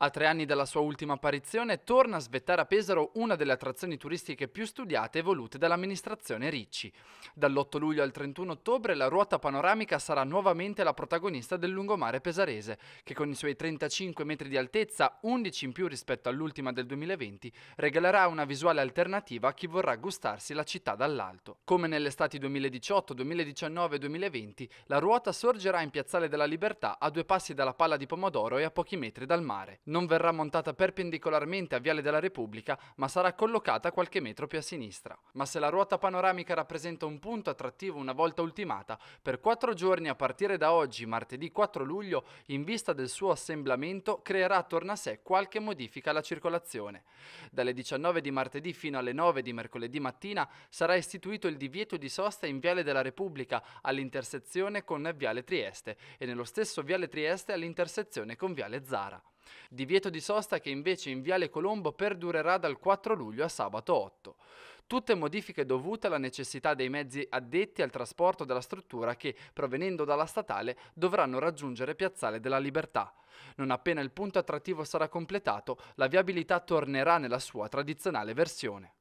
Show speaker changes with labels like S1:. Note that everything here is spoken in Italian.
S1: A tre anni dalla sua ultima apparizione torna a svettare a Pesaro una delle attrazioni turistiche più studiate e volute dall'amministrazione Ricci. Dall'8 luglio al 31 ottobre la ruota panoramica sarà nuovamente la protagonista del lungomare pesarese, che con i suoi 35 metri di altezza, 11 in più rispetto all'ultima del 2020, regalerà una visuale alternativa a chi vorrà gustarsi la città dall'alto. Come nelle estati 2018, 2019 e 2020, la ruota sorgerà in Piazzale della Libertà a due passi dalla Palla di Pomodoro e a pochi metri dal mare non verrà montata perpendicolarmente a Viale della Repubblica, ma sarà collocata qualche metro più a sinistra. Ma se la ruota panoramica rappresenta un punto attrattivo una volta ultimata, per quattro giorni a partire da oggi, martedì 4 luglio, in vista del suo assemblamento, creerà attorno a sé qualche modifica alla circolazione. Dalle 19 di martedì fino alle 9 di mercoledì mattina sarà istituito il divieto di sosta in Viale della Repubblica all'intersezione con Viale Trieste e nello stesso Viale Trieste all'intersezione con Viale Zara. Divieto di sosta che invece in Viale Colombo perdurerà dal 4 luglio a sabato 8. Tutte modifiche dovute alla necessità dei mezzi addetti al trasporto della struttura che, provenendo dalla statale, dovranno raggiungere Piazzale della Libertà. Non appena il punto attrattivo sarà completato, la viabilità tornerà nella sua tradizionale versione.